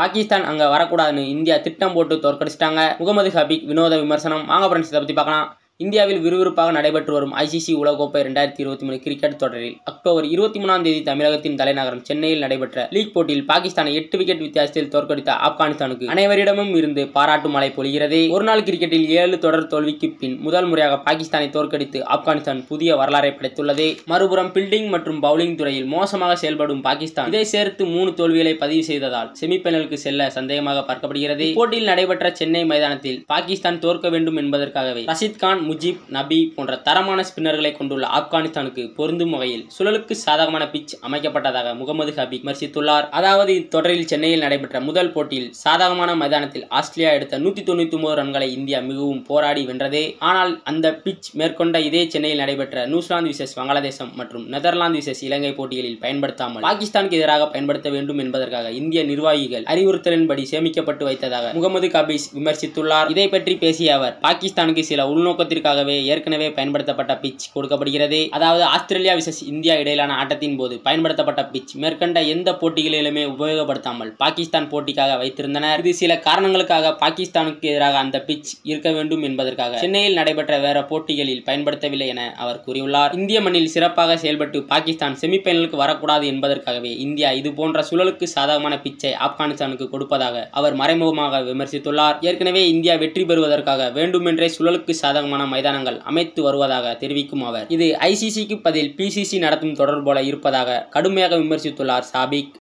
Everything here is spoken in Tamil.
பாகிஸ்தான் அங்கே வரக்கூடாதுன்னு இந்தியா திட்டம் போட்டு தோற்கடிச்சிட்டாங்க முகமது ஹபீக் வினோத விமர்சனம் வாங்க ஃப்ரெண்ட்ஸ் இதை பற்றி பார்க்கலாம் இந்தியாவில் விறுவிறுப்பாக நடைபெற்று வரும் ஐசிசி உலகக்கோப்பை இரண்டாயிரத்தி இருபத்தி மூணு கிரிக்கெட் தொடரில் அக்டோபர் இருபத்தி மூணாம் தேதி தமிழகத்தின் தலைநகரம் சென்னையில் நடைபெற்ற லீக் போட்டியில் பாகிஸ்தானை எட்டு விக்கெட் வித்தியாசத்தில் தோற்கடித்த ஆப்கானிஸ்தானுக்கு அனைவரிடமும் இருந்து பாராட்டு மழை ஒரு ஒருநாள் கிரிக்கெட்டில் ஏழு தொடர் தோல்விக்கு பின் முதல் முறையாக பாகிஸ்தானை தோற்கடித்து ஆப்கானிஸ்தான் புதிய வரலாறை படைத்துள்ளது மறுபுறம் பில்டிங் மற்றும் பவுலிங் துறையில் மோசமாக செயல்படும் பாகிஸ்தான் இதை சேர்த்து மூணு தோல்விகளை பதிவு செய்ததால் செமிபைனலுக்கு செல்ல சந்தேகமாக பார்க்கப்படுகிறது போட்டியில் நடைபெற்ற சென்னை மைதானத்தில் பாகிஸ்தான் தோற்க வேண்டும் என்பதற்காகவே ரஷித் கான் முஜிப் நபி போன்ற தரமான ஸ்பின்னர்களை கொண்டுள்ள ஆப்கானிஸ்தானுக்கு பொருந்தும் வகையில் சுழலுக்கு சாதகமான பிச் அமைக்கப்பட்டதாக முகமது ஹபி விமர்சித்துள்ளார் அதாவது இத்தொடரில் சென்னையில் நடைபெற்ற முதல் போட்டியில் சாதகமான மைதானத்தில் ஆஸ்திரேலியா எடுத்த நூத்தி தொண்ணூத்தி ஒன்பது ரன்களை இந்தியா மிகவும் போராடி வென்றதே ஆனால் அந்த பிச் மேற்கொண்ட இதே சென்னையில் நடைபெற்ற நியூசிலாந்து விசேஷ் வங்களாதேசம் மற்றும் நெதர்லாந்து விசேஷ் இலங்கை போட்டிகளில் பயன்படுத்தாமல் பாகிஸ்தானுக்கு எதிராக பயன்படுத்த வேண்டும் என்பதற்காக இந்திய நிர்வாகிகள் அறிவுறுத்தலின்படி சேமிக்கப்பட்டு வைத்ததாக முகமது கபீஸ் விமர்சித்துள்ளார் இதை பற்றி பேசிய அவர் பாகிஸ்தானுக்கு சில உள்நோக்கத்திற்கு நோக்கத்திற்காகவே ஏற்கனவே பயன்படுத்தப்பட்ட பிச் கொடுக்கப்படுகிறது அதாவது ஆஸ்திரேலியா விசஸ் இந்தியா இடையிலான ஆட்டத்தின் போது பயன்படுத்தப்பட்ட பிச் மேற்கண்ட எந்த போட்டிகளிலுமே உபயோகப்படுத்தாமல் பாகிஸ்தான் போட்டிக்காக வைத்திருந்தனர் இது சில காரணங்களுக்காக பாகிஸ்தானுக்கு எதிராக அந்த பிச் இருக்க வேண்டும் என்பதற்காக சென்னையில் நடைபெற்ற வேற போட்டிகளில் பயன்படுத்தவில்லை என அவர் கூறியுள்ளார் இந்திய மண்ணில் சிறப்பாக செயல்பட்டு பாகிஸ்தான் செமிஃபைனலுக்கு வரக்கூடாது என்பதற்காகவே இந்தியா இது போன்ற சூழலுக்கு சாதகமான பிச்சை ஆப்கானிஸ்தானுக்கு கொடுப்பதாக அவர் மறைமுகமாக விமர்சித்துள்ளார் ஏற்கனவே இந்தியா வெற்றி பெறுவதற்காக வேண்டுமென்றே சூழலுக்கு சாதகமான மைதானங்கள் அமைத்து வருவதாக தெரிவிக்கும் அவர் இது ஐசிசிக்கு பதில் பிசிசி நடத்தும் தொடர்போல இருப்பதாக கடுமையாக விமர்சித்துள்ளார் சாபிக்